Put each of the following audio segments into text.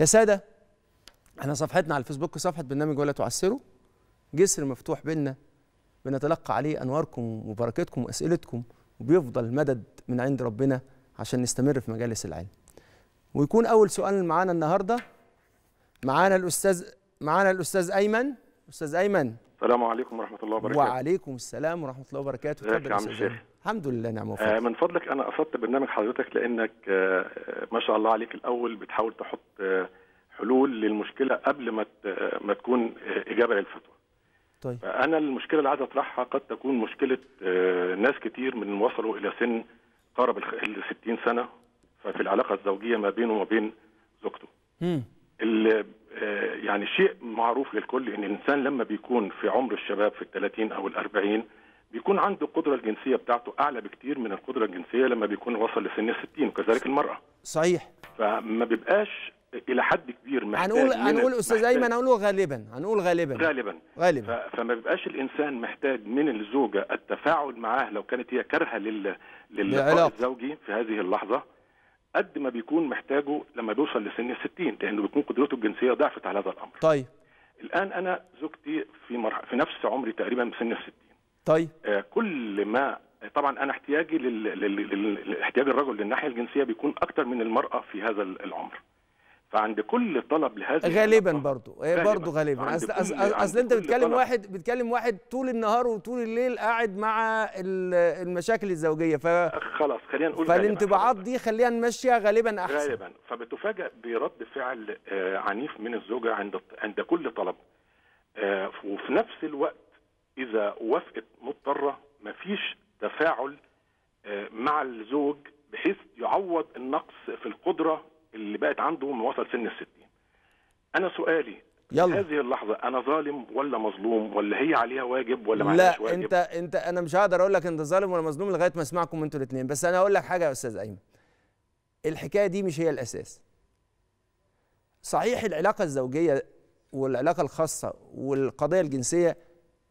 يا ساده احنا صفحتنا على الفيسبوك صفحه برنامج ولا تعسروا جسر مفتوح بينا بنتلقى عليه انواركم وبركاتكم واسئلتكم وبيفضل مدد من عند ربنا عشان نستمر في مجالس العلم ويكون اول سؤال معانا النهارده معانا الاستاذ معانا الاستاذ ايمن استاذ ايمن السلام عليكم ورحمه الله وبركاته وعليكم السلام ورحمه الله وبركاته ازيك يا عم شيخ الحمد لله نعم وفضل. آه، من فضلك انا قصدت برنامج حضرتك لانك آه، ما شاء الله عليك الاول بتحاول تحط آه، حلول للمشكله قبل ما ما تكون اجابه للفتوى طيب فانا المشكله اللي عايز اطرحها قد تكون مشكله ناس كتير من وصلوا الى سن قارب ال 60 سنه ففي العلاقه الزوجيه ما بينه وما بين زوجته يعني شيء معروف للكل ان الانسان لما بيكون في عمر الشباب في ال 30 او ال 40 بيكون عنده القدرة الجنسية بتاعته أعلى بكتير من القدرة الجنسية لما بيكون وصل لسن ال 60 وكذلك المرأة. صحيح. فما بيبقاش إلى حد كبير محتاج هنقول هنقول أستاذ أيمن هنقول غالبا هنقول غالبا غالبا غالبا فما بيبقاش الإنسان محتاج من الزوجة التفاعل معاه لو كانت هي كارهة لل للعلاقة الزوجي في هذه اللحظة قد ما بيكون محتاجه لما بيوصل لسن ال 60 لأنه بيكون قدرته الجنسية ضعفت على هذا الأمر. طيب. الآن أنا زوجتي في مرح... في نفس عمري تقريبا سن ال 60 طيب آه، كل ما طبعا انا احتياجي لل... احتياج الرجل للناحيه الجنسيه بيكون اكتر من المراه في هذا العمر فعند كل طلب لهذه غالبا إيه، برضو غالبا. برضو غالبا اصل أصل, أصل انت بتكلم طلب. واحد بتكلم واحد طول النهار وطول الليل قاعد مع المشاكل الزوجيه ف آه، خلاص خلينا نقول فالانطباعات دي خلينا نمشيها غالبا احسن غالبا فبتفاجئ برد فعل آه، عنيف من الزوجه عند عند كل طلب وفي نفس الوقت اذا وافقت مضطره مفيش تفاعل آه، مع الزوج بحيث يعوض النقص في القدره اللي بقت عنده من وصل سن الستين انا سؤالي يلا. هذه اللحظة أنا ظالم ولا مظلوم ولا هي عليها واجب ولا ما لا واجب؟ أنت أنت أنا مش هقدر أقول لك أنت ظالم ولا مظلوم لغاية ما أسمعكم أنتوا الاتنين بس أنا هقول لك حاجة يا أستاذ أيمن الحكاية دي مش هي الأساس صحيح العلاقة الزوجية والعلاقة الخاصة والقضية الجنسية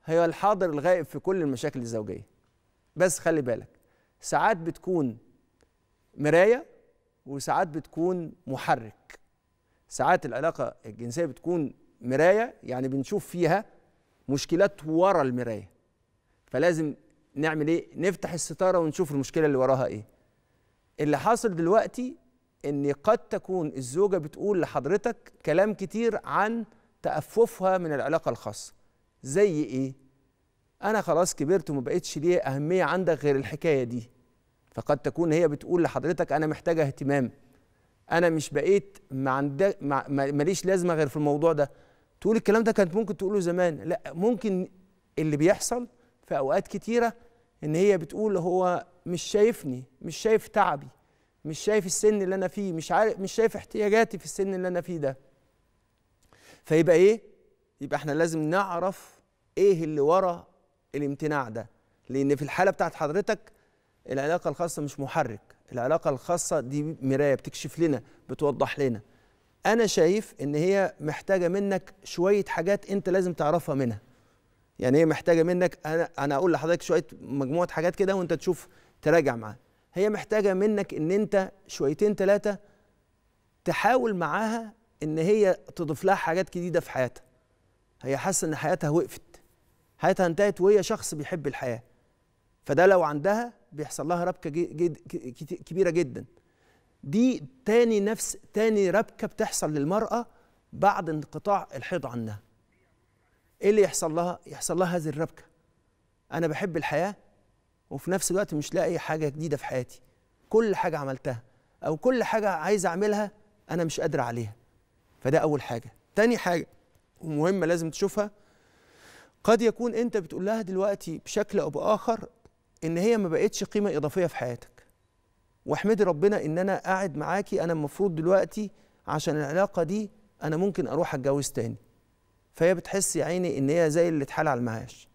هي الحاضر الغائب في كل المشاكل الزوجيه بس خلي بالك ساعات بتكون مرايه وساعات بتكون محرك ساعات العلاقه الجنسيه بتكون مرايه يعني بنشوف فيها مشكلات ورا المرايه فلازم نعمل ايه نفتح الستاره ونشوف المشكله اللي وراها ايه اللي حاصل دلوقتي ان قد تكون الزوجه بتقول لحضرتك كلام كتير عن تأففها من العلاقه الخاصه زي ايه انا خلاص كبرت وما بقتش ليه اهميه عندك غير الحكايه دي فقد تكون هي بتقول لحضرتك انا محتاجه اهتمام انا مش بقيت ما عندك ماليش لازمه غير في الموضوع ده تقول الكلام ده كانت ممكن تقوله زمان لا ممكن اللي بيحصل في اوقات كتيره ان هي بتقول هو مش شايفني مش شايف تعبي مش شايف السن اللي انا فيه مش عارف مش شايف احتياجاتي في السن اللي انا فيه ده فيبقى ايه يبقى احنا لازم نعرف ايه اللي ورا الامتناع ده لان في الحاله بتاعت حضرتك العلاقه الخاصه مش محرك العلاقه الخاصه دي مرايه بتكشف لنا بتوضح لنا انا شايف ان هي محتاجه منك شويه حاجات انت لازم تعرفها منها يعني هي محتاجه منك انا انا اقول لحضرتك شويه مجموعه حاجات كده وانت تشوف تراجع معاها هي محتاجه منك ان انت شويتين ثلاثه تحاول معاها ان هي تضيف لها حاجات جديده في حياتها هي حاسه ان حياتها وقفت حياتها انتهت وهي شخص بيحب الحياه فده لو عندها بيحصل لها ربكه جد كبيره جدا دي تاني نفس تاني ربكه بتحصل للمراه بعد انقطاع الحيض عنها ايه اللي يحصل لها يحصل لها هذه الربكه انا بحب الحياه وفي نفس الوقت مش لاقي حاجه جديده في حياتي كل حاجه عملتها او كل حاجه عايز اعملها انا مش قادر عليها فده اول حاجه تاني حاجه ومهمه لازم تشوفها قد يكون انت بتقول لها دلوقتي بشكل او باخر ان هي ما بقتش قيمه اضافيه في حياتك واحمدي ربنا ان انا قاعد معاكي انا المفروض دلوقتي عشان العلاقه دي انا ممكن اروح اتجوز تاني فهي بتحس يا عيني ان هي زي اللي اتحال على المعاش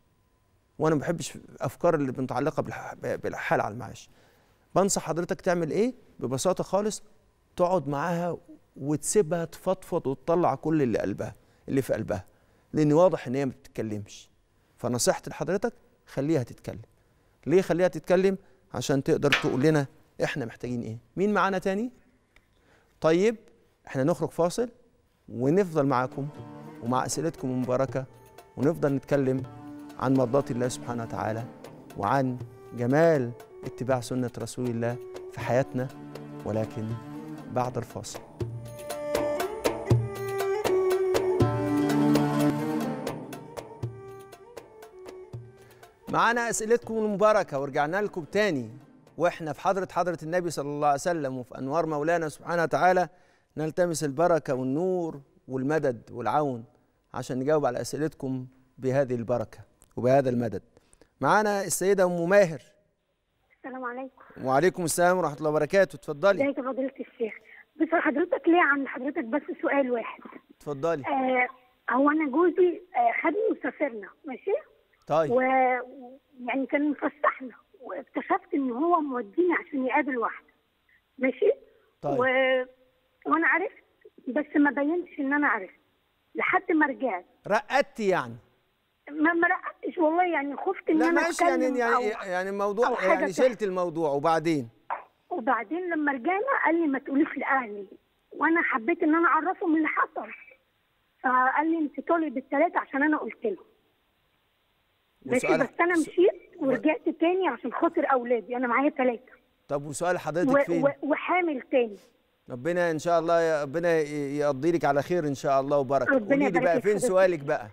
وانا ما بحبش افكار اللي متعلقه بالحال على المعاش بنصح حضرتك تعمل ايه ببساطه خالص تقعد معاها وتسيبها تفضفض وتطلع كل اللي قلبها اللي في قلبها لان واضح ان هي ما بتتكلمش فنصيحتي لحضرتك خليها تتكلم ليه خليها تتكلم عشان تقدر تقول لنا احنا محتاجين ايه مين معانا تاني طيب احنا نخرج فاصل ونفضل معاكم ومع اسئلتكم المباركه ونفضل نتكلم عن مرضات الله سبحانه وتعالى وعن جمال اتباع سنه رسول الله في حياتنا ولكن بعد الفاصل معانا اسئلتكم المباركه ورجعنا لكم تاني واحنا في حضره حضره النبي صلى الله عليه وسلم وفي انوار مولانا سبحانه وتعالى نلتمس البركه والنور والمدد والعون عشان نجاوب على اسئلتكم بهذه البركه وبهذا المدد معانا السيده ام ماهر السلام عليكم وعليكم السلام ورحمه الله وبركاته اتفضلي ازيك يا فضيله الشيخ بس حضرتك ليه عن حضرتك بس سؤال واحد اتفضلي آه هو انا جوزي آه خدني وسافرنا ماشي طيب ويعني كان مفسحنا واكتشفت ان هو موديني عشان يقابل واحده ماشي طيب و... وانا عرفت بس ما بينتش ان انا عرفت لحد ما رجعت رقدتي يعني ما ما رقدتش والله يعني خفت ان لا انا ماشي يعني يعني أو يعني الموضوع أو يعني شلت الموضوع وبعدين وبعدين لما رجعنا قال لي ما تقوليش لاهلي وانا حبيت ان انا اعرفهم اللي حصل فقال لي انت طالب الثلاثه عشان انا قلت له بس انا مشيت ورجعت تاني عشان خاطر اولادي انا معايا ثلاثه طب وسؤال حضرتك فين؟ وحامل تاني ربنا ان شاء الله ربنا يقضي لك على خير ان شاء الله وبركه قولي لي بقى فين سؤالك بقى؟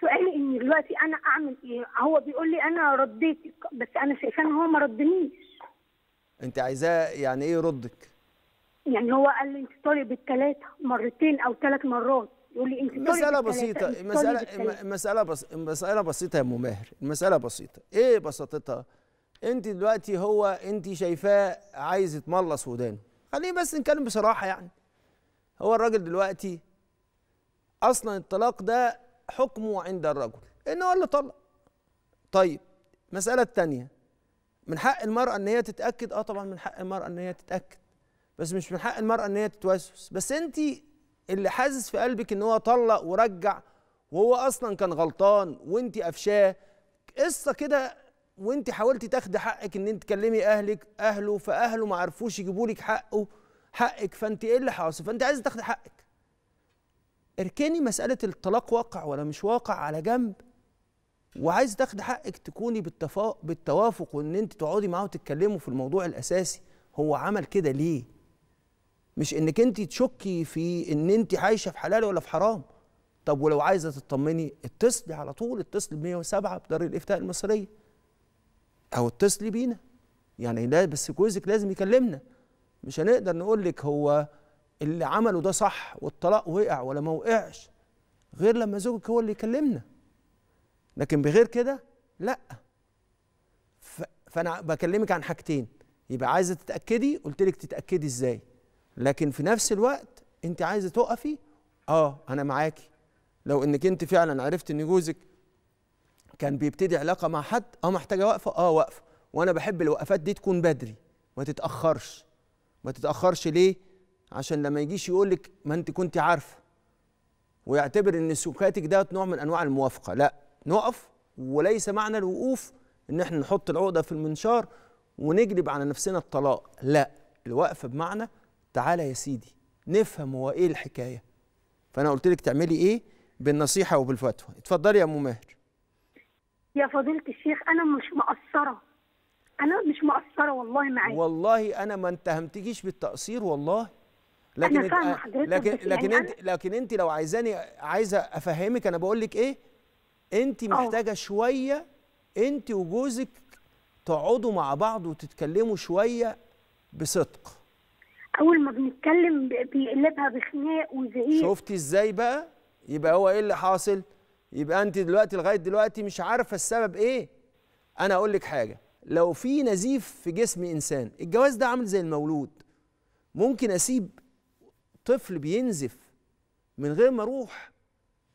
سؤالي ان دلوقتي انا اعمل ايه؟ هو بيقول لي انا رديتك بس انا شايفاه ان هو ما ردنيش انت عايزاه يعني ايه يردك؟ يعني هو قال لي انت طالب الثلاثه مرتين او ثلاث مرات يقول لي انت مسألة بسيطة مسألة مسألة بس مسألة بسيطة يا أم ماهر المسألة بسيطة ايه بساطتها؟ انت دلوقتي هو انت شايفاه عايز يتملص ودانه خلينا بس نتكلم بصراحة يعني هو الراجل دلوقتي اصلا الطلاق ده حكمه عند الرجل ان هو اللي طلق طيب المسألة الثانية من حق المرأة ان هي تتأكد اه طبعا من حق المرأة ان هي تتأكد بس مش من حق المرأة ان هي تتوسوس بس انت اللي حاسس في قلبك ان هو طلق ورجع وهو اصلا كان غلطان وانت قفشاه قصه كده وانت حاولتي تاخدي حقك ان انت تكلمي اهلك اهله فاهله ما عرفوش يجيبوا لك حقه حقك فانت ايه اللي حاصل فانت عايزه تاخدي حقك اركني مساله الطلاق واقع ولا مش واقع على جنب وعايز تاخدي حقك تكوني بالتفا... بالتوافق وان انت تقعدي معاه وتتكلموا في الموضوع الاساسي هو عمل كده ليه مش انك انت تشكي في ان انت عايشه في حلال ولا في حرام طب ولو عايزه تطمني اتصلي على طول اتصلي ب 107 بدار الافتاء المصريه او اتصلي بينا يعني لا بس جوزك لازم يكلمنا مش هنقدر نقول لك هو اللي عمله ده صح والطلاق وقع ولا ما وقعش غير لما زوجك هو اللي يكلمنا لكن بغير كده لا فانا بكلمك عن حاجتين يبقى عايزه تتاكدي قلت لك تتاكدي ازاي لكن في نفس الوقت انت عايزه تقفي اه انا معاكي لو انك انت فعلا عرفت ان جوزك كان بيبتدي علاقه مع حد اه محتاجه وقفه اه وقفه وانا بحب الوقفات دي تكون بدري ما تتاخرش ما تتاخرش ليه عشان لما يجيش يقول لك ما انت كنت عارفه ويعتبر ان سكاتك ده نوع من انواع الموافقه لا نقف وليس معنى الوقوف ان احنا نحط العقده في المنشار ونجلب على نفسنا الطلاق لا الوقفه بمعنى تعالى يا سيدي نفهم هو ايه الحكايه فانا قلت لك تعملي ايه بالنصيحه وبالفتوى اتفضلي يا ام ماهر يا فضيله الشيخ انا مش مقصره انا مش مقصره والله معاكي والله انا ما اتهمتكيش بالتقصير والله لكن أنا فاهمة آه، حضرتك لكن يعني لكن, يعني انت لكن انت لو عايزاني عايزه افهمك انا بقول لك ايه انت محتاجه أوه. شويه انت وجوزك تقعدوا مع بعض وتتكلموا شويه بصدق اول ما بنتكلم بيقلبها بخناق وزعيق شفتي ازاي بقى يبقى هو ايه اللي حاصل يبقى انت دلوقتي لغايه دلوقتي مش عارفه السبب ايه انا اقول لك حاجه لو في نزيف في جسم انسان الجواز ده عامل زي المولود ممكن اسيب طفل بينزف من غير ما اروح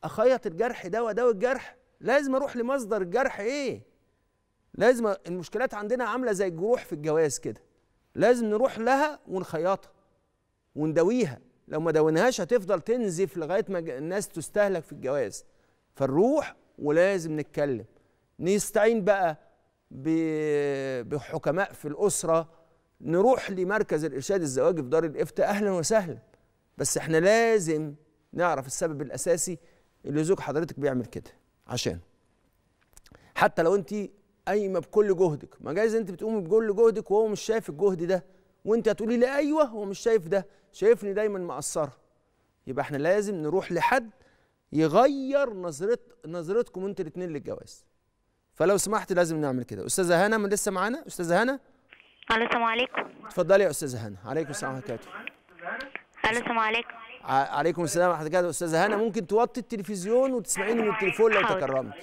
اخيط الجرح ده وداوي الجرح لازم اروح لمصدر الجرح ايه لازم المشكلات عندنا عامله زي الجروح في الجواز كده لازم نروح لها ونخيطها ونداويها لو ما داويناهاش هتفضل تنزف لغايه ما الناس تستهلك في الجواز فنروح ولازم نتكلم نستعين بقى بحكماء في الاسره نروح لمركز الارشاد الزواجي في دار الافتاء اهلا وسهلا بس احنا لازم نعرف السبب الاساسي اللي زوج حضرتك بيعمل كده عشان حتى لو انت قايمه بكل جهدك ما جايز انت بتقومي بكل جهدك وهو مش شايف الجهد ده وانت هتقولي لي ايوه هو مش شايف ده شايفني دايما مقصره يبقى احنا لازم نروح لحد يغير نظرت نظرتكم انتوا الاثنين للجواز فلو سمحت لازم نعمل كده استاذه هنا من لسه معانا استاذه هنا الو السلام عليكم اتفضلي يا استاذه هنا عليكم السلام ورحمه الله الو السلام عليكم عليكم السلام ورحمه الله وبركاته استاذه هنا ممكن توطي التلفزيون وتسمعيني من التليفون لو تكرمت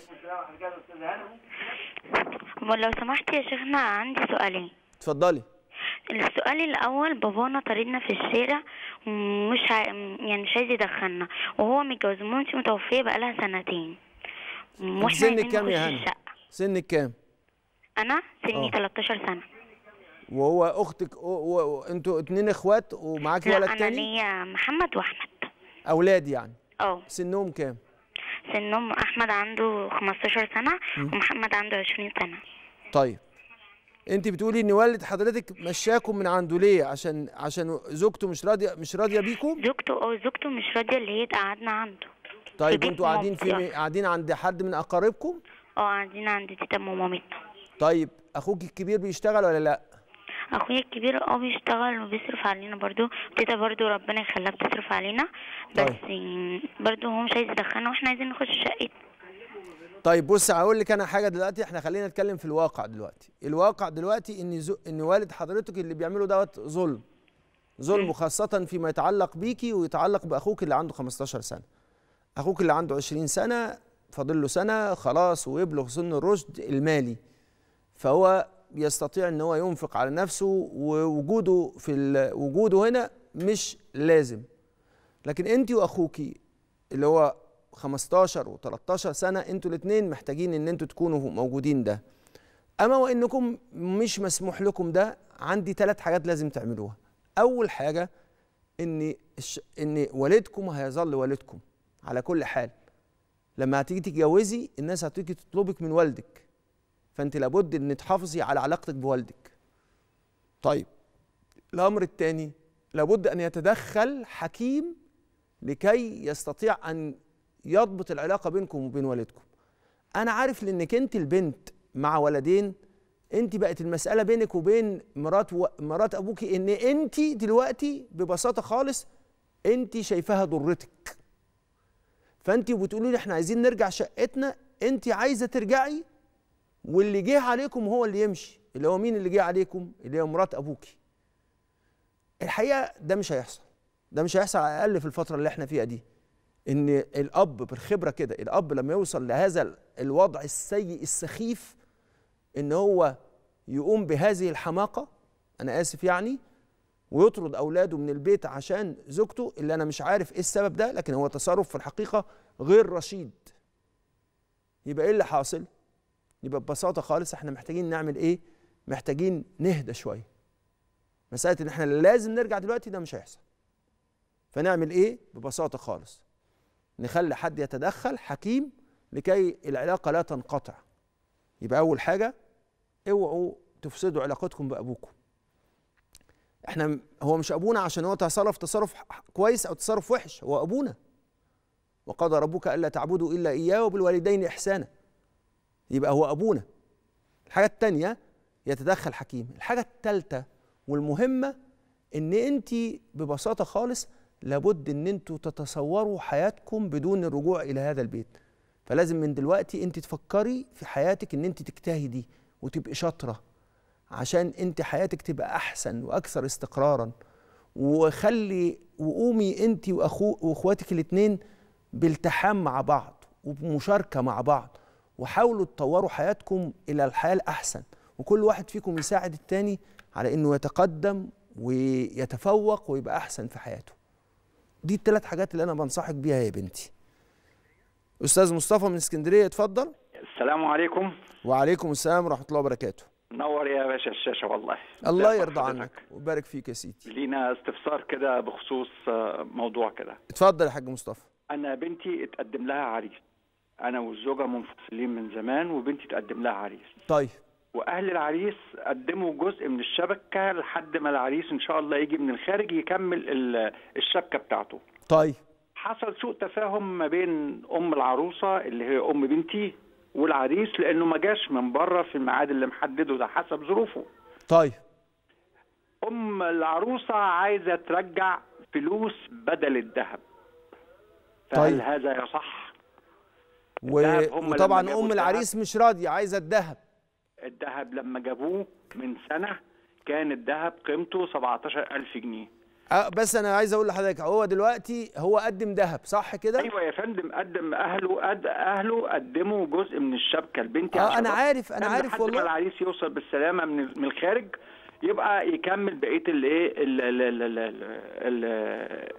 لو سمحت يا شيخنا عندي سؤالين اتفضلي السؤال الاول بابانا طردنا في الشارع ومش ع... يعني مش عايز يدخلنا وهو متجوز مامتي متوفيه بقالها سنتين واحنا سنك كام يا هنا سنك كام انا سني أوه. 13 سنه وهو اختك و... و... انتوا اتنين اخوات ومعاكي ولد تاني لا انا ليا محمد واحمد اولاد يعني اه سنهم كام سنهم احمد عنده 15 سنه ومحمد عنده 20 سنه طيب انت بتقولي ان والد حضرتك مشاكم من عنده ليه عشان عشان زوجته مش راضيه مش راضيه بيكم زوجته اه زوجته مش راضيه اللي هي تقعدنا عنده طيب انتوا قاعدين في قاعدين عند حد من اقاربكم اه قاعدين عند تيتا ومامتنا طيب اخوك الكبير بيشتغل ولا لا اخويا الكبير اه بيشتغل وبيصرف علينا برضو تيتا برضو ربنا يخليها بتصرف علينا بس طيب. برضو هو مش عايز يدخلنا واحنا عايزين نخش شقه طيب بص هقول لك انا حاجه دلوقتي احنا خلينا نتكلم في الواقع دلوقتي الواقع دلوقتي ان زو ان والد حضرتك اللي بيعمله دوت ظلم ظلم خاصه فيما يتعلق بيكي ويتعلق باخوك اللي عنده 15 سنه اخوك اللي عنده 20 سنه فاضل له سنه خلاص ويبلغ سن الرشد المالي فهو يستطيع ان هو ينفق على نفسه ووجوده في وجوده هنا مش لازم لكن انت واخوك اللي هو 15 و13 سنه انتوا الاثنين محتاجين ان انتوا تكونوا موجودين ده اما وانكم مش مسموح لكم ده عندي ثلاث حاجات لازم تعملوها اول حاجه ان ان والدكم هيظل والدكم على كل حال لما هتيجي تتجوزي الناس هتيجي تطلبك من والدك فانت لابد ان تحافظي على علاقتك بوالدك طيب الامر الثاني لابد ان يتدخل حكيم لكي يستطيع ان يضبط العلاقه بينكم وبين والدكم انا عارف لانك انت البنت مع ولدين انت بقت المساله بينك وبين مرات و... مرات ابوكي ان انت دلوقتي ببساطه خالص انت شايفاها ضرتك فانت بتقولي لي احنا عايزين نرجع شقتنا انت عايزه ترجعي واللي جه عليكم هو اللي يمشي اللي هو مين اللي جه عليكم اللي هي مرات ابوكي الحقيقه ده مش هيحصل ده مش هيحصل على الاقل في الفتره اللي احنا فيها دي ان الاب بالخبره كده الاب لما يوصل لهذا الوضع السيء السخيف ان هو يقوم بهذه الحماقه انا اسف يعني ويطرد اولاده من البيت عشان زوجته اللي انا مش عارف ايه السبب ده لكن هو تصرف في الحقيقه غير رشيد يبقى ايه اللي حاصل يبقى ببساطه خالص احنا محتاجين نعمل ايه محتاجين نهدى شويه مساله ان احنا لازم نرجع دلوقتي ده مش هيحصل فنعمل ايه ببساطه خالص نخلي حد يتدخل حكيم لكي العلاقه لا تنقطع يبقى اول حاجه اوعوا تفسدوا علاقتكم بابوكم احنا هو مش ابونا عشان هو تصرف تصرف كويس او تصرف وحش هو ابونا وقضى ربك الا تعبدوا الا اياه وبالوالدين احسانا يبقى هو أبونا الحاجة التانية يتدخل حكيم الحاجة التالتة والمهمة إن أنت ببساطة خالص لابد إن أنتوا تتصوروا حياتكم بدون الرجوع إلى هذا البيت فلازم من دلوقتي أنت تفكري في حياتك إن أنت تجتهدي وتبقي شاطرة عشان أنت حياتك تبقى أحسن وأكثر استقراراً وخلي وقومي انت واخو واخواتك الاثنين بالتحام مع بعض وبمشاركه مع بعض وحاولوا تطوروا حياتكم الى الحياه الاحسن وكل واحد فيكم يساعد التاني على انه يتقدم ويتفوق ويبقى احسن في حياته دي الثلاث حاجات اللي انا بنصحك بيها يا بنتي استاذ مصطفى من اسكندريه اتفضل السلام عليكم وعليكم السلام ورحمه الله وبركاته نور يا باشا الشاشه والله الله يرضى عنك ويبارك فيك يا سيدي لينا استفسار كده بخصوص آه، موضوع كده اتفضل يا حاج مصطفى انا بنتي اتقدم لها عريس انا والزوجه منفصلين من زمان وبنتي تقدم لها عريس طيب واهل العريس قدموا جزء من الشبكه لحد ما العريس ان شاء الله يجي من الخارج يكمل الشبكه بتاعته طيب حصل سوء تفاهم ما بين ام العروسه اللي هي ام بنتي والعريس لانه ما جاش من بره في الميعاد اللي محدده ده حسب ظروفه طيب ام العروسه عايزه ترجع فلوس بدل الذهب فهل طيب. هذا يصح وطبعا ام العريس مش راضيه عايزه الذهب الذهب لما جابوه من سنه كان الذهب قيمته 17000 جنيه أه بس انا عايز اقول لحضرتك هو دلوقتي هو قدم ذهب صح كده ايوه يا فندم قدم اهله قد اهله قدموا جزء من الشبكه البنت اه انا عارف انا عارف والله العريس يوصل بالسلامه من الخارج يبقى يكمل بقيه الايه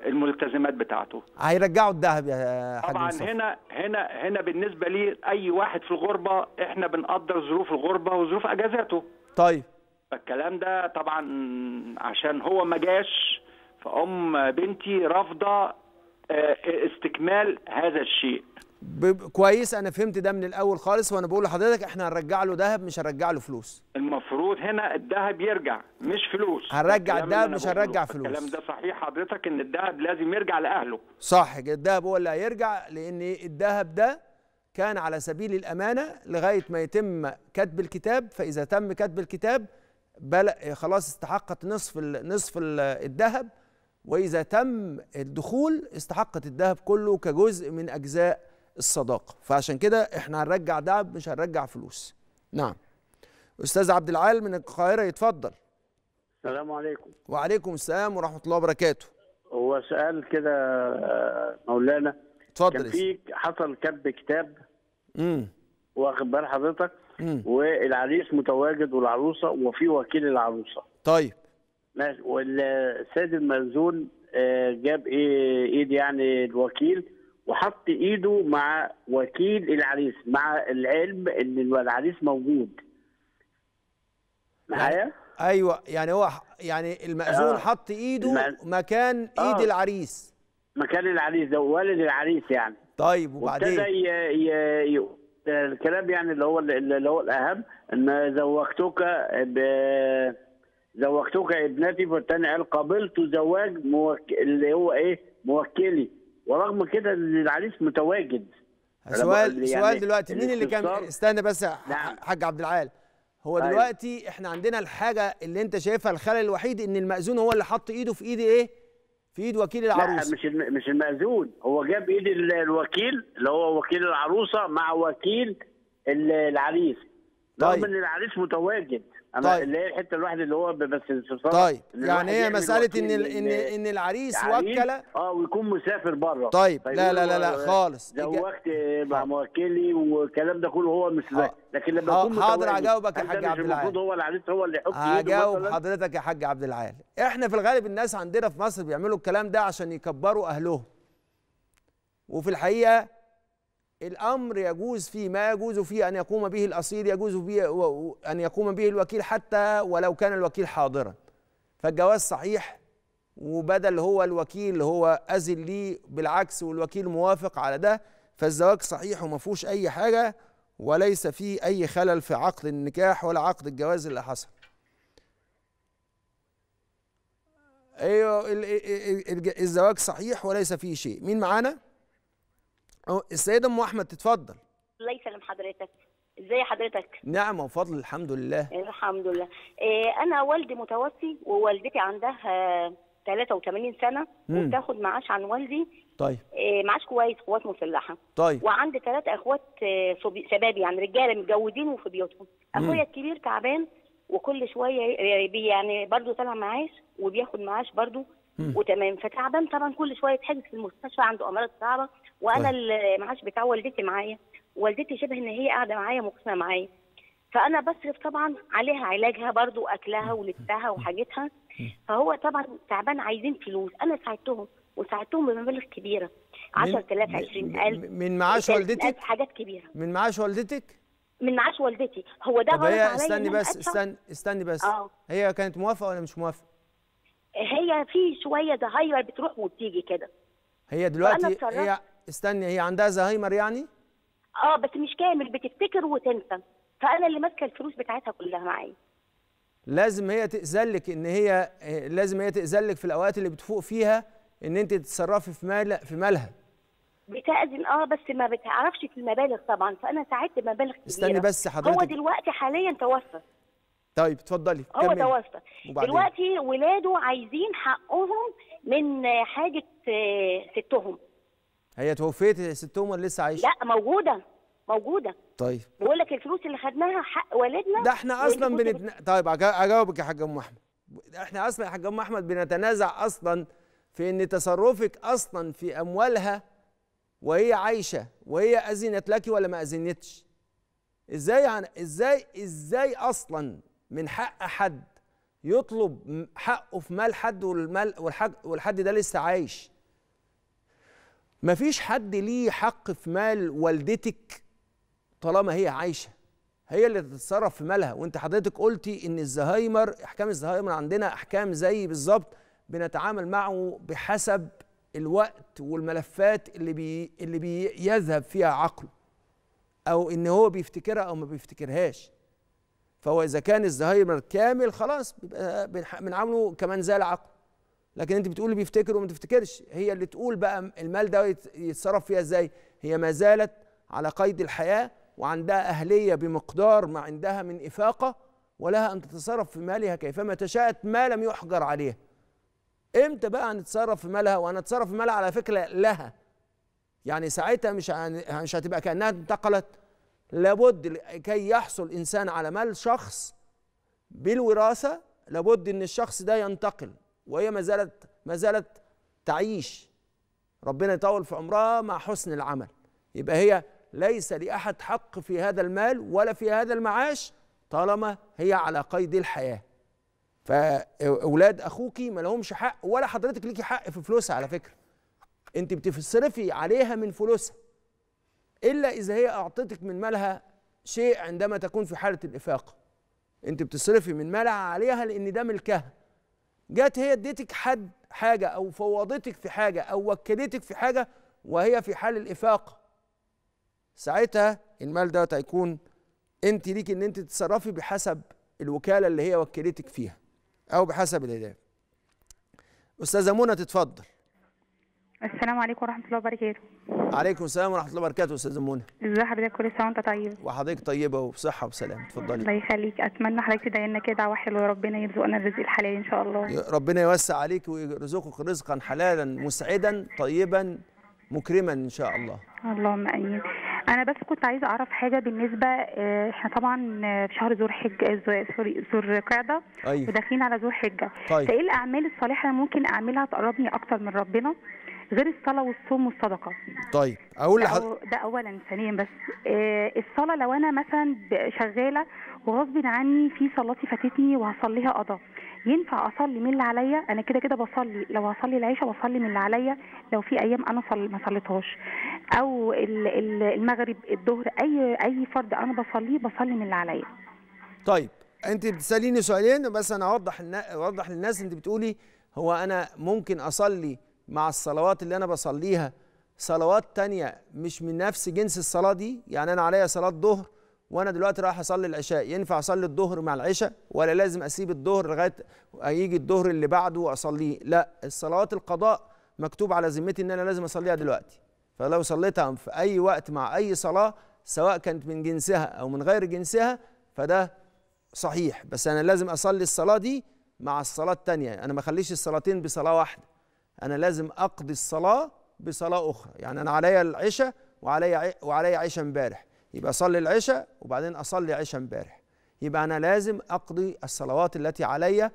الملتزمات بتاعته هيرجعوا الذهب يا حاج طبعا هنا هنا هنا بالنسبه لي اي واحد في الغربه احنا بنقدر ظروف الغربه وظروف اجازاته طيب فالكلام ده طبعا عشان هو ما جاش فام بنتي رافضه آه، استكمال هذا الشيء كويس انا فهمت ده من الاول خالص وانا بقول لحضرتك احنا هنرجع له ذهب مش هنرجع له فلوس المفروض هنا الذهب يرجع مش فلوس هنرجع الذهب مش هنرجع فلوس الكلام ده صحيح حضرتك ان الذهب لازم يرجع لاهله صح الذهب هو اللي هيرجع لان الذهب ده كان على سبيل الامانه لغايه ما يتم كتب الكتاب فاذا تم كتب الكتاب بل خلاص استحقت نصف الـ نصف الذهب واذا تم الدخول استحقت الذهب كله كجزء من اجزاء الصداقه فعشان كده احنا هنرجع دهب مش هنرجع فلوس نعم استاذ عبد العال من القاهره يتفضل السلام عليكم وعليكم السلام ورحمه الله وبركاته هو سؤال كده آه، مولانا اتفضل كان في حصل كتب كتاب امم واخد بال حضرتك والعريس متواجد والعروسه وفي وكيل العروسه طيب ماشي والسيد المنزول آه، جاب ايه ايد يعني الوكيل وحط ايده مع وكيل العريس مع العلم ان العريس موجود معايا يعني ايوه يعني هو يعني المأذون آه. حط ايده مكان آه. ايد العريس مكان العريس ده والد العريس يعني طيب وبعدين ابتدى ي... ي... ي... الكلام يعني اللي هو اللي هو الاهم ان زوجتك ب... زوجتك ابنتي فالتاني قال قبلت زواج موك... اللي هو ايه موكلي ورغم كده ان العريس متواجد سؤال يعني سؤال دلوقتي مين اللي كان استنى بس نعم. حاج عبد العال هو طيب. دلوقتي احنا عندنا الحاجه اللي انت شايفها الخلل الوحيد ان المأذون هو اللي حط ايده في ايد ايه؟ في ايد وكيل العروسه لا مش مش المأذون هو جاب ايد الوكيل اللي هو وكيل العروسه مع وكيل العريس طيب. رغم ان العريس متواجد انا طيب. اللي هي الحته الواحده اللي هو بس طيب يعني هي مساله ان ان ان العريس وكل اه ويكون مسافر بره طيب. طيب لا لا لا لا خالص ده وقت مع موكلي والكلام ده كله هو مش ده لكن لما يكون حاضر هجاوبك يا حاج عبد العال المفروض هو العريس هو اللي يحط هجاوب حضرتك يا حاج عبد العال احنا في الغالب الناس عندنا في مصر بيعملوا الكلام ده عشان يكبروا اهلهم وفي الحقيقه الأمر يجوز فيه ما يجوز فيه أن يقوم به الأصيل يجوز فيه أن يقوم به الوكيل حتى ولو كان الوكيل حاضرا فالجواز صحيح وبدل هو الوكيل هو أذن لي بالعكس والوكيل موافق على ده فالزواج صحيح وما فيهوش أي حاجة وليس فيه أي خلل في عقد النكاح ولا عقد الجواز اللي حصل ايوه الزواج صحيح وليس فيه شيء مين معانا؟ السيده ام احمد تتفضل الله يسلم حضرتك ازي حضرتك نعمه وفضل الحمد لله الحمد لله إيه انا والدي متوفي ووالدتي عندها 83 آه، سنه مم. وبتاخد معاش عن والدي طيب إيه معاش كويس قوات مسلحه طيب وعندي ثلاث اخوات آه، شباب يعني رجاله متجوزين وفي بيوتهم اخويا الكبير تعبان وكل شويه يعني برضه طالع معاش وبياخد معاش برضه وتمام فتعبان طبعا كل شويه تحجز في المستشفى عنده امراض صعبه وانا طيب. المعاش بتاع والدتي معايا والدتي شبه ان هي قاعده معايا مقسمه معايا فانا بصرف طبعا عليها علاجها برضو واكلها ولبسها وحاجتها فهو طبعا تعبان عايزين فلوس انا ساعدتهم وساعدتهم بمبالغ كبيره 10000 20000 من معاش والدتك حاجات كبيره من معاش والدتك من معاش والدتي هو ده غلط عليا استني بس استني استني بس آه. هي كانت موافقه ولا مش موافقه هي في شويه زهايمر بتروح وبتيجي كده هي دلوقتي هي استني هي عندها زهايمر يعني اه بس مش كامل بتفتكر وتنسى فانا اللي ماسكه الفلوس بتاعتها كلها معايا لازم هي تأذلك ان هي آه، لازم هي تأذلك في الاوقات اللي بتفوق فيها ان انت تتصرفي في مال في مالها بتأذن اه بس ما بتعرفش في المبالغ طبعا فانا ساعدت مبالغ كبيره استني بس حضرتك هو دلوقتي حاليا توفى طيب اتفضلي هو توافق دلوقتي ولاده عايزين حقهم من حاجه آه، ستهم هي توفيت ستهم ولا لسه عايشه؟ لا موجوده موجوده طيب بقول لك الفلوس اللي خدناها حق والدنا ده احنا اصلا بنتنا... طيب اجاوبك يا حاج ام احمد احنا اصلا يا حاج ام احمد بنتنازع اصلا في ان تصرفك اصلا في اموالها وهي عايشه وهي اذنت لك ولا ما اذنتش ازاي يعني ازاي ازاي اصلا من حق حد يطلب حقه في مال حد والمال والحد, والحد ده لسه عايش مفيش حد ليه حق في مال والدتك طالما هي عايشه هي اللي تتصرف في مالها وانت حضرتك قلتي ان الزهايمر احكام الزهايمر عندنا احكام زي بالظبط بنتعامل معه بحسب الوقت والملفات اللي بي اللي بيذهب فيها عقله او ان هو بيفتكرها او ما بيفتكرهاش فهو اذا كان الزهايمر كامل خلاص بيبقى بنعامله كمان زال عقل لكن انت بتقول بيفتكر وما تفتكرش هي اللي تقول بقى المال ده يتصرف فيها ازاي هي ما زالت على قيد الحياه وعندها اهليه بمقدار ما عندها من افاقه ولها ان تتصرف في مالها كيفما تشاءت ما لم يحجر عليها امتى بقى هنتصرف في مالها وهنتصرف في مالها على فكره لها يعني ساعتها مش مش هتبقى كانها انتقلت لابد كي يحصل انسان على مال شخص بالوراثه لابد ان الشخص ده ينتقل وهي ما زالت ما زالت تعيش ربنا يطول في عمرها مع حسن العمل يبقى هي ليس لاحد حق في هذا المال ولا في هذا المعاش طالما هي على قيد الحياه فاولاد اخوك ما لهمش حق ولا حضرتك ليكي حق في فلوسها على فكره انت بتصرفي عليها من فلوسها إلا إذا هي أعطتك من مالها شيء عندما تكون في حالة الإفاقة أنت بتصرفي من مالها عليها لأن ده ملكها جت هي اديتك حد حاجة أو فوضتك في حاجة أو وكلتك في حاجة وهي في حال الإفاقة ساعتها المال ده هيكون أنت ليك إن أنت تتصرفي بحسب الوكالة اللي هي وكلتك فيها أو بحسب الهداية أستاذة منى تتفضل السلام عليكم ورحمة الله وبركاته عليكم السلام ورحمه الله وبركاته استاذه منى ازي حضرتك كل سنه وانت طيب وحضرتك طيبه وبصحه وسلامه اتفضلي الله يخليك اتمنى حضرتك تدعي كده دعوه حلوه ربنا يرزقنا الرزق الحلال ان شاء الله ربنا يوسع عليك ويرزقك رزقا حلالا مسعدا طيبا مكرما ان شاء الله اللهم امين انا بس كنت عايزه اعرف حاجه بالنسبه آه، احنا طبعا آه، في شهر ذو الحج آه، سوري ذو القعده أيوه. وداخلين على ذو الحجه طيب. فايه الاعمال الصالحه ممكن اعملها تقربني اكتر من ربنا غير الصلاه والصوم والصدقه طيب اقول لحد ده, أو... ده اولا ثانيا بس آه الصلاه لو انا مثلا شغاله وغصب عني في صلاتي فاتتني وهصليها قضاء ينفع اصلي من اللي عليا انا كده كده بصلي لو هصلي العشاء بصلي من اللي عليا لو في ايام انا صل... ما صليتهاش او المغرب الظهر اي اي فرض انا بصليه بصلي من اللي عليا طيب انت بتساليني سؤالين بس انا اوضح اوضح للناس انت بتقولي هو انا ممكن اصلي مع الصلوات اللي انا بصليها صلوات تانية مش من نفس جنس الصلاة دي يعني انا عليا صلاة ظهر وانا دلوقتي رايح اصلي العشاء ينفع اصلي الظهر مع العشاء ولا لازم اسيب الظهر لغايه يجي الظهر اللي بعده واصليه لا الصلوات القضاء مكتوب على ذمتي ان انا لازم اصليها دلوقتي فلو صليتها في اي وقت مع اي صلاه سواء كانت من جنسها او من غير جنسها فده صحيح بس انا لازم اصلي الصلاه دي مع الصلاه الثانيه انا ما اخليش الصلاتين بصلاه واحده انا لازم اقضي الصلاه بصلاه اخرى يعني انا عليا العشاء وعليا وعليا عشاء امبارح يبقى اصلي العشاء وبعدين اصلي عشاء امبارح يبقى انا لازم اقضي الصلوات التي عليا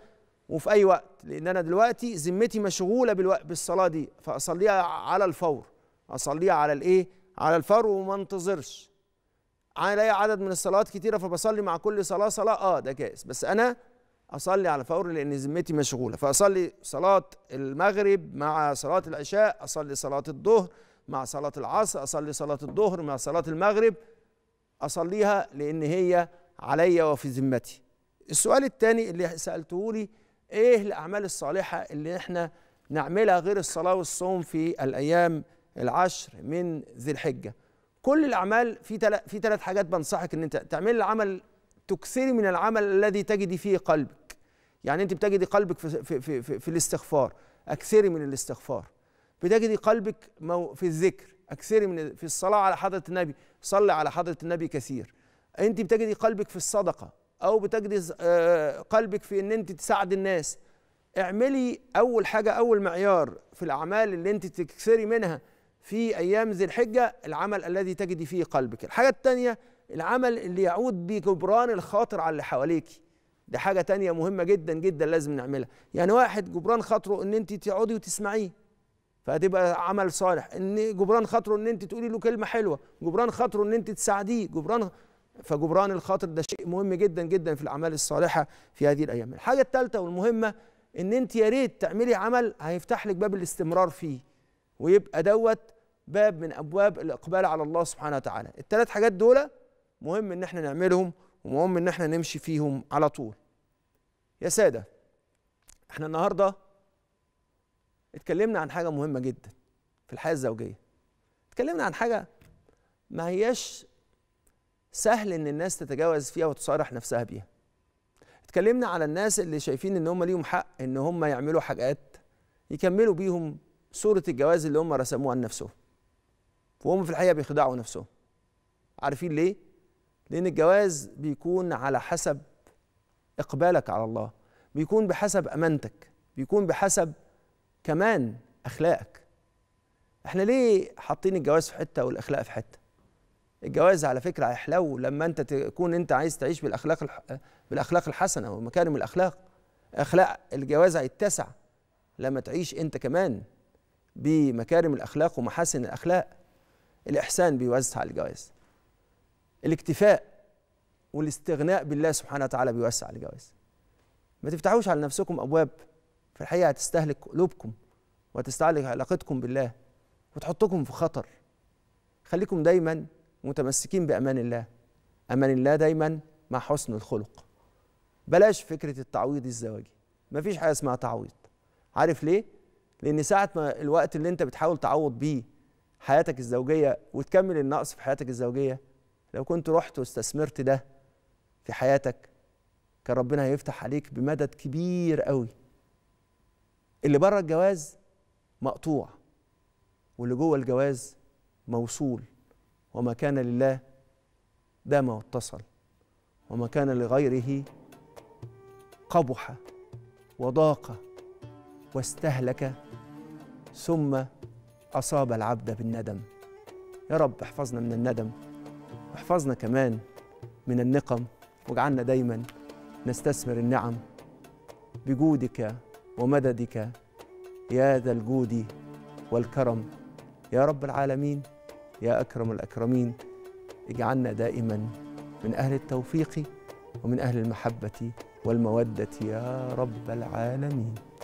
وفي اي وقت لان انا دلوقتي ذمتي مشغوله بالوقت بالصلاه دي فاصليها على الفور اصليها على الايه على الفور وما انتظرش عليا عدد من الصلوات كتيره فبصلي مع كل صلاه صلاه اه ده جائز بس انا اصلي على فور لان ذمتي مشغوله فاصلي صلاه المغرب مع صلاه العشاء اصلي صلاه الظهر مع صلاه العصر اصلي صلاه الظهر مع صلاه المغرب اصليها لان هي عليا وفي ذمتي السؤال الثاني اللي سالته لي ايه الاعمال الصالحه اللي احنا نعملها غير الصلاه والصوم في الايام العشر من ذي الحجه كل الاعمال في تل... في ثلاث حاجات بنصحك ان انت تعمل العمل تكثري من العمل الذي تجدي فيه قلبك يعني انت بتجدي قلبك في, في, في, في, في الاستغفار اكثري من الاستغفار بتجدي قلبك في الذكر اكثري من في الصلاه على حضره النبي صلي على حضره النبي كثير انت بتجدي قلبك في الصدقه او بتجدي آه، قلبك في ان انت تساعد الناس اعملي اول حاجه اول معيار في الاعمال اللي انت تكثري منها في ايام ذي الحجه العمل الذي تجدي فيه قلبك الحاجه الثانيه العمل اللي يعود بجبران الخاطر على اللي حواليكي ده حاجه تانية مهمه جدا جدا لازم نعملها يعني واحد جبران خاطره ان انت تقعدي وتسمعيه فهتبقى عمل صالح ان جبران خاطره ان انت تقولي له كلمه حلوه جبران خاطره ان انت تساعديه جبران فجبران الخاطر ده شيء مهم جدا جدا في الاعمال الصالحه في هذه الايام الحاجه الثالثه والمهمه ان انت يا ريت تعملي عمل هيفتح لك باب الاستمرار فيه ويبقى دوت باب من ابواب الاقبال على الله سبحانه وتعالى الثلاث حاجات دول مهم ان احنا نعملهم ومهم ان احنا نمشي فيهم على طول يا ساده احنا النهارده اتكلمنا عن حاجه مهمه جدا في الحياه الزوجيه اتكلمنا عن حاجه ما هياش سهل ان الناس تتجاوز فيها وتصارح نفسها بيها اتكلمنا على الناس اللي شايفين ان هم ليهم حق ان هم يعملوا حاجات يكملوا بيهم صوره الجواز اللي هم رسموها لنفسهم وهم في الحقيقه بيخدعوا نفسهم عارفين ليه لأن الجواز بيكون على حسب إقبالك على الله بيكون بحسب أمانتك بيكون بحسب كمان أخلاقك احنا ليه حاطين الجواز في حتة والأخلاق في حتة الجواز على فكرة هيحلو لما أنت تكون أنت عايز تعيش بالأخلاق الح... بالأخلاق الحسنة ومكارم الأخلاق أخلاق الجواز هيتسع لما تعيش أنت كمان بمكارم الأخلاق ومحاسن الأخلاق الإحسان على الجواز الاكتفاء والاستغناء بالله سبحانه وتعالى بيوسع الجواز ما تفتحوش على نفسكم أبواب في الحقيقة هتستهلك قلوبكم وهتستهلك علاقتكم بالله وتحطكم في خطر خليكم دايما متمسكين بأمان الله أمان الله دايما مع حسن الخلق بلاش فكرة التعويض الزواجي ما فيش حاجة اسمها تعويض عارف ليه؟ لأن ساعة ما الوقت اللي أنت بتحاول تعوض بيه حياتك الزوجية وتكمل النقص في حياتك الزوجية لو كنت رحت واستثمرت ده في حياتك كان ربنا هيفتح عليك بمدد كبير قوي اللي بره الجواز مقطوع واللي جوه الجواز موصول وما كان لله دام واتصل وما كان لغيره قبح وضاق واستهلك ثم أصاب العبد بالندم يا رب احفظنا من الندم احفظنا كمان من النقم واجعلنا دايما نستثمر النعم بجودك ومددك يا ذا الجود والكرم يا رب العالمين يا اكرم الاكرمين اجعلنا دائما من اهل التوفيق ومن اهل المحبه والموده يا رب العالمين